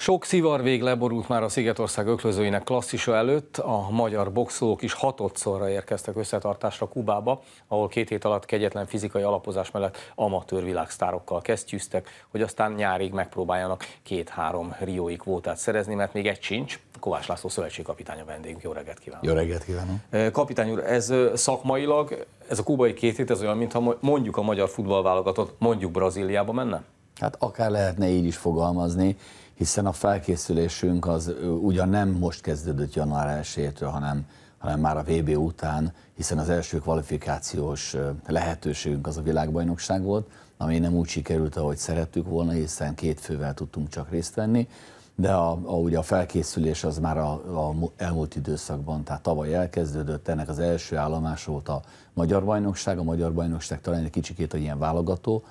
Sok szivarvég leborult már a Szigetország öklözőinek klasszisa előtt, a magyar boxolók is hatodszorra érkeztek összetartásra Kubába, ahol két hét alatt kegyetlen fizikai alapozás mellett amatőr világsztárokkal kesztyűztek, hogy aztán nyárig megpróbáljanak két-három riói kvótát szerezni, mert még egy sincs. Kovács László szövetségkapitány a vendégünk. Jó reggelt kívánok! Jó reggelt kívánok! Eh, kapitány úr, ez szakmailag, ez a kubai két hét, ez olyan, mintha mondjuk a magyar futballválogatott mondjuk Brazíliába menne? Hát akár lehetne így is fogalmazni, hiszen a felkészülésünk az ugyan nem most kezdődött január 1-től, hanem, hanem már a VB után, hiszen az első kvalifikációs lehetőségünk az a világbajnokság volt, ami nem úgy sikerült, ahogy szerettük volna, hiszen két fővel tudtunk csak részt venni, de a, a, ugye a felkészülés az már a, a elmúlt időszakban, tehát tavaly elkezdődött, ennek az első állomása volt a Magyar Bajnokság, a Magyar Bajnokság talán egy kicsikét a ilyen válogató,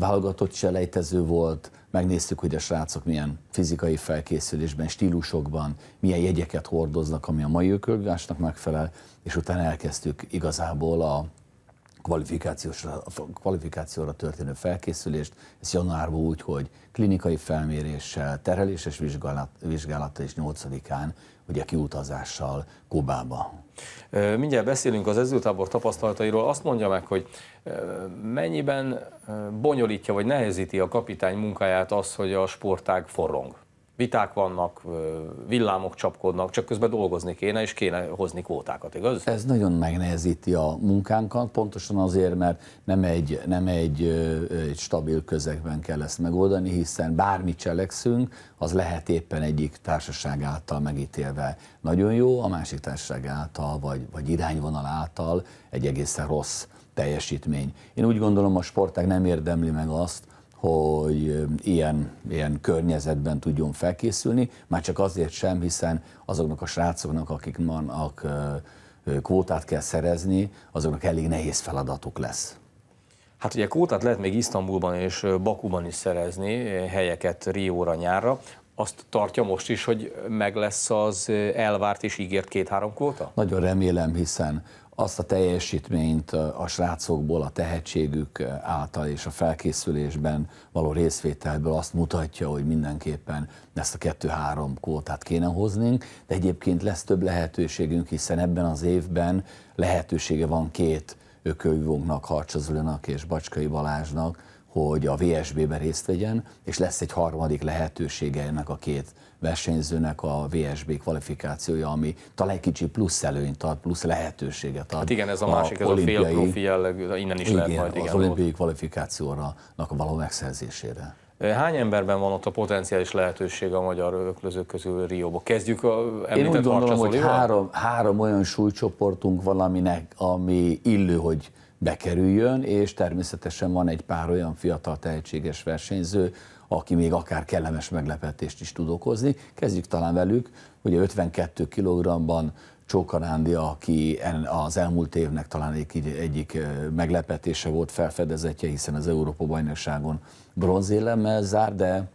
válogatott selejtező volt, megnéztük, hogy a srácok milyen fizikai felkészülésben, stílusokban, milyen jegyeket hordoznak, ami a mai ökölgásnak megfelel, és utána elkezdtük igazából a kvalifikációra, kvalifikációra történő felkészülést. Ez januárban úgy, hogy klinikai felméréssel, terheléses vizsgálat, vizsgálattal és 8-án ugye kiutazással Kubába. Mindjárt beszélünk az ezültábor tapasztalatairól. Azt mondja meg, hogy mennyiben bonyolítja vagy nehezíti a kapitány munkáját az, hogy a sportág forrong viták vannak, villámok csapkodnak, csak közben dolgozni kéne, és kéne hozni kvótákat, igaz? Ez nagyon megnehezíti a munkánkat, pontosan azért, mert nem egy, nem egy, egy stabil közegben kell ezt megoldani, hiszen bármi cselekszünk, az lehet éppen egyik társaság által megítélve nagyon jó, a másik társaság által, vagy, vagy irányvonal által egy egészen rossz teljesítmény. Én úgy gondolom, a sportág nem érdemli meg azt, hogy ilyen, ilyen környezetben tudjon felkészülni, már csak azért sem, hiszen azoknak a srácoknak, akik vannak kvótát kell szerezni, azoknak elég nehéz feladatuk lesz. Hát ugye kvótát lehet még Isztambulban és Bakuban is szerezni, helyeket Rióra nyárra. Azt tartja most is, hogy meg lesz az elvárt és ígért két-három kvóta? Nagyon remélem, hiszen azt a teljesítményt a srácokból, a tehetségük által és a felkészülésben való részvételből azt mutatja, hogy mindenképpen ezt a 2-3 kvótát kéne hoznunk, de egyébként lesz több lehetőségünk, hiszen ebben az évben lehetősége van két ökölvónknak, Harcsazulnak és Bacskai Balázsnak, hogy a VSB-ben részt vegyen, és lesz egy harmadik lehetősége ennek a két versenyzőnek a VSB kvalifikációja, ami talán egy kicsi plusz előnyt ad, plusz lehetőséget ad. Hát igen, ez a, a másik, ez olimpiai, a fél profi jellegű, innen is igen, lehet majd. Igen, az olimpiai kvalifikációnak való megszerzésére. Hány emberben van ott a potenciális lehetőség a magyar öklözők közül Rióba? Kezdjük a Én úgy gondolom, hogy három, három olyan súlycsoportunk van, aminek, ami illő, hogy bekerüljön, és természetesen van egy pár olyan fiatal tehetséges versenyző, aki még akár kellemes meglepetést is tud okozni. Kezdjük talán velük, ugye 52 kg-ban Csókarándi, aki az elmúlt évnek talán egy, egyik meglepetése volt felfedezetje, hiszen az Európa-bajnokságon bronzélemmel zár, de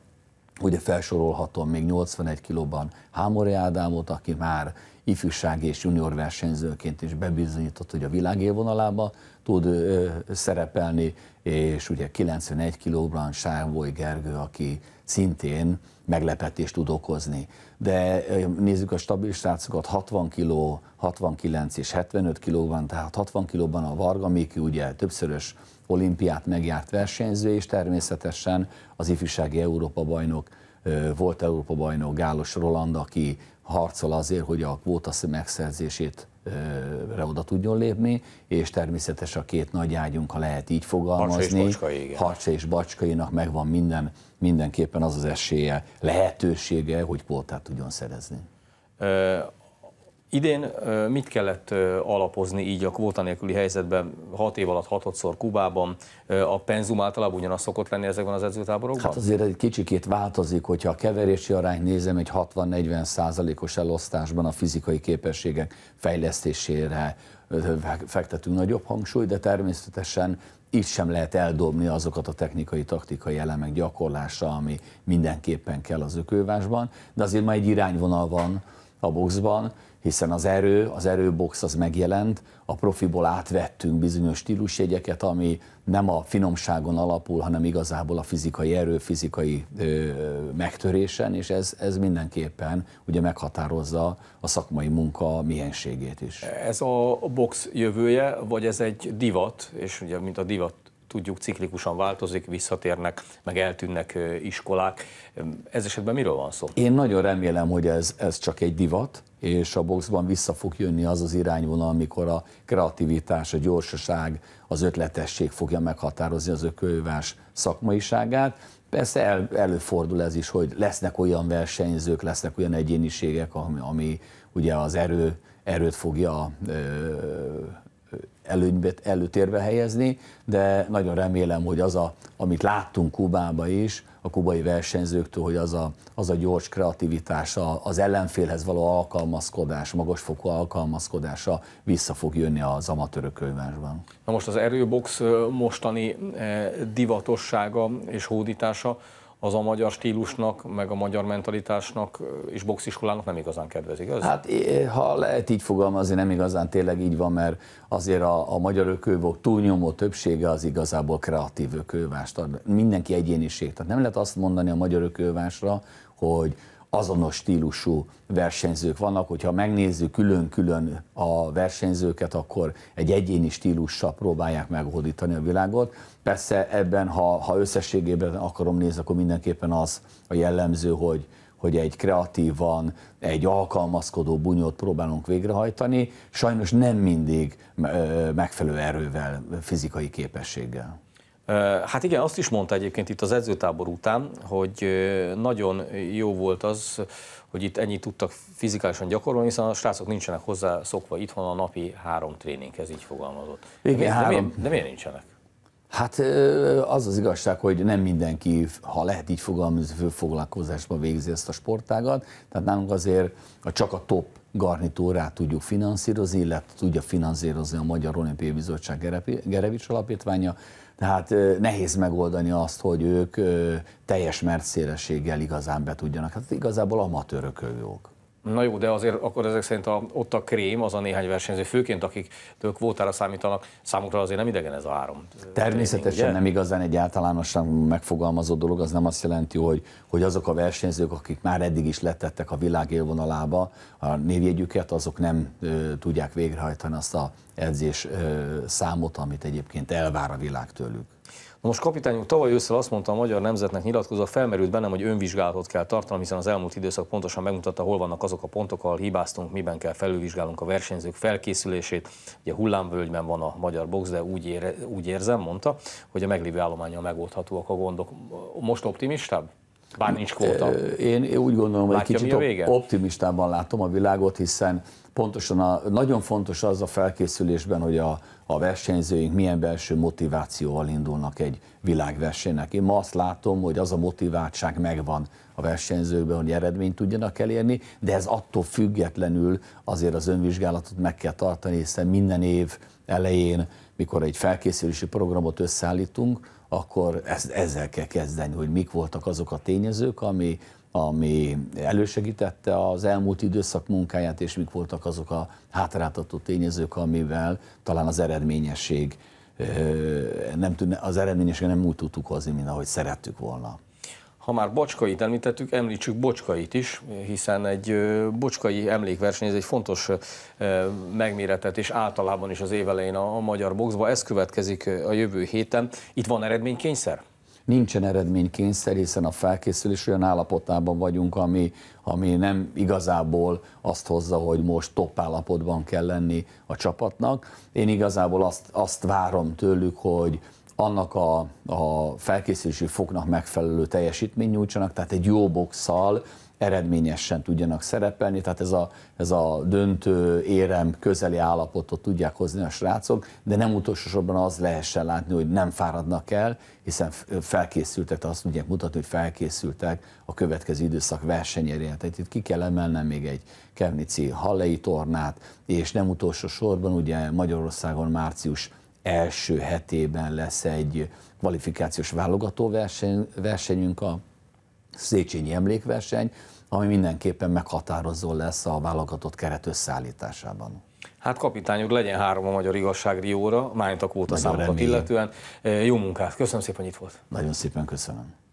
Ugye felsorolhatom még 81 kilóban Hámori Ádámot, aki már ifjúsági és junior versenyzőként is bebizonyított, hogy a világ élvonalába tud ö, szerepelni, és ugye 91 kilóban Sárvoly Gergő, aki szintén meglepetést tud okozni. De nézzük a stabil srácokat, 60 kg, 69 és 75 van, tehát 60 kilóban a Varga Miki ugye többszörös olimpiát megjárt versenyző, és természetesen az ifjúsági Európa bajnok volt Európa-bajnok Gálos Roland, aki harcol azért, hogy a kvóta megszerzését oda tudjon lépni, és természetes a két nagy ágyunk, ha lehet így fogalmazni. és Bacskai, Harcsa és Bacskainak megvan minden, mindenképpen az az esélye, lehetősége, hogy kvótát tudjon szerezni. Idén mit kellett alapozni így a kvóta nélküli helyzetben, hat év alatt hatodszor Kubában, a penzum általában ugyanaz szokott lenni ezekben az edzőtáborokban? Hát azért egy kicsikét változik, hogyha a keverési arány nézem, egy 60-40 százalékos elosztásban a fizikai képességek fejlesztésére fektetünk nagyobb hangsúlyt, de természetesen itt sem lehet eldobni azokat a technikai, taktikai elemek gyakorlása, ami mindenképpen kell az ökővásban, de azért már egy irányvonal van, a boxban, hiszen az erő, az erőbox az megjelent, a profiból átvettünk bizonyos stílusjegyeket, ami nem a finomságon alapul, hanem igazából a fizikai erő, fizikai ö, megtörésen, és ez, ez mindenképpen ugye meghatározza a szakmai munka mienségét is. Ez a box jövője, vagy ez egy divat, és ugye mint a divat tudjuk, ciklikusan változik, visszatérnek, meg eltűnnek iskolák. Ez esetben miről van szó? Én nagyon remélem, hogy ez, ez csak egy divat, és a boxban vissza fog jönni az az irányvonal, amikor a kreativitás, a gyorsaság, az ötletesség fogja meghatározni az ökölvás szakmaiságát. Persze el, előfordul ez is, hogy lesznek olyan versenyzők, lesznek olyan egyéniségek, ami, ami ugye az erő, erőt fogja ö, előnybet előtérbe helyezni, de nagyon remélem, hogy az, a, amit láttunk Kubába is, a kubai versenyzőktől, hogy az a, az a gyors kreativitás, az ellenfélhez való alkalmazkodás, magasfokú alkalmazkodása vissza fog jönni az amatőrök könyvásban. Na most az erőbox mostani eh, divatossága és hódítása, az a magyar stílusnak, meg a magyar mentalitásnak és boxiskolának nem igazán kedvezik, igaz? Hát ha lehet így fogalmazni, nem igazán tényleg így van, mert azért a, a magyar ökővok túlnyomó többsége az igazából kreatív ökővás, mindenki egyéniség. Tehát nem lehet azt mondani a magyar ökővásra, hogy azonos stílusú versenyzők vannak, hogyha megnézzük külön-külön a versenyzőket, akkor egy egyéni stílussal próbálják meghódítani a világot. Persze ebben, ha, ha összességében akarom nézni, akkor mindenképpen az a jellemző, hogy, hogy egy kreatívan, egy alkalmazkodó bunyót próbálunk végrehajtani, sajnos nem mindig megfelelő erővel, fizikai képességgel. Hát igen, azt is mondta egyébként itt az edzőtábor után, hogy nagyon jó volt az, hogy itt ennyit tudtak fizikálisan gyakorolni, hiszen a srácok nincsenek hozzá szokva itthon a napi három tréninghez, így fogalmazott. Igen, de, miért, három. De, miért, de miért nincsenek? Hát az az igazság, hogy nem mindenki, ha lehet így fogalmazni, foglalkozásban végzi ezt a sportágat, tehát nálunk azért a csak a top garnitúrát tudjuk finanszírozni, illetve tudja finanszírozni a Magyar Olimpiai Bizottság Gerevics Alapítványa, tehát nehéz megoldani azt, hogy ők teljes mertszélességgel igazán be tudjanak. Hát igazából amatőrök jók. Na jó, de azért akkor ezek szerint a, ott a krém, az a néhány versenyző, főként akik kvótára számítanak, számukra azért nem idegen ez a három. Természetesen ugye? nem igazán egy általánosan megfogalmazott dolog, az nem azt jelenti, hogy, hogy azok a versenyzők, akik már eddig is letettek a világ élvonalába a névjegyüket, azok nem ö, tudják végrehajtani azt a edzés ö, számot, amit egyébként elvár a világ tőlük. Most úr tavaly ősszel azt mondta a magyar nemzetnek nyilatkozva, felmerült bennem, hogy önvizsgálatot kell tartanom, hiszen az elmúlt időszak pontosan megmutatta, hol vannak azok a pontok, ahol hibáztunk, miben kell felülvizsgálnunk a versenyzők felkészülését. Ugye hullámvölgyben van a magyar box, de úgy, ére, úgy érzem, mondta, hogy a meglévő állományjal megoldhatóak a gondok. Most optimistább? Bár nincs kvóta. Én úgy gondolom, hogy kicsit optimistában látom a világot, hiszen Pontosan a, nagyon fontos az a felkészülésben, hogy a, a versenyzőink milyen belső motivációval indulnak egy világversenynek. Én ma azt látom, hogy az a motiváltság megvan a versenyzőkben, hogy eredményt tudjanak elérni, de ez attól függetlenül azért az önvizsgálatot meg kell tartani, hiszen minden év elején, mikor egy felkészülési programot összeállítunk, akkor ezzel kell kezdeni, hogy mik voltak azok a tényezők, ami ami elősegítette az elmúlt időszak munkáját, és mik voltak azok a hátráltató tényezők, amivel talán az eredményesség nem tűnne, az eredményesség nem úgy tudtuk hozni, mint ahogy szerettük volna. Ha már Bocskait említettük, említsük Bocskait is, hiszen egy Bocskai emlékverseny, ez egy fontos és általában is az évelején a magyar boxba, ez következik a jövő héten. Itt van eredménykényszer? nincsen eredménykényszer, hiszen a felkészülés olyan állapotában vagyunk, ami, ami nem igazából azt hozza, hogy most top állapotban kell lenni a csapatnak. Én igazából azt, azt várom tőlük, hogy annak a, a felkészülési foknak megfelelő teljesítmény nyújtsanak, tehát egy jó boxal, eredményesen tudjanak szerepelni, tehát ez a, ez a döntő érem közeli állapotot tudják hozni a srácok, de nem utolsó sorban az lehessen látni, hogy nem fáradnak el, hiszen felkészültek, azt tudják mutatni, hogy felkészültek a következő időszak versenyére. Tehát itt ki kell emelnem még egy Kevnici Hallei tornát, és nem utolsó sorban ugye Magyarországon március első hetében lesz egy kvalifikációs válogatóversenyünk versenyünk a Széchenyi emlékverseny, ami mindenképpen meghatározó lesz a válogatott keret összeállításában. Hát kapitány úr, legyen három a Magyar Igazság Rióra, mármint a kóta számokat illetően. Jó munkát, köszönöm szépen, hogy itt volt. Nagyon szépen köszönöm.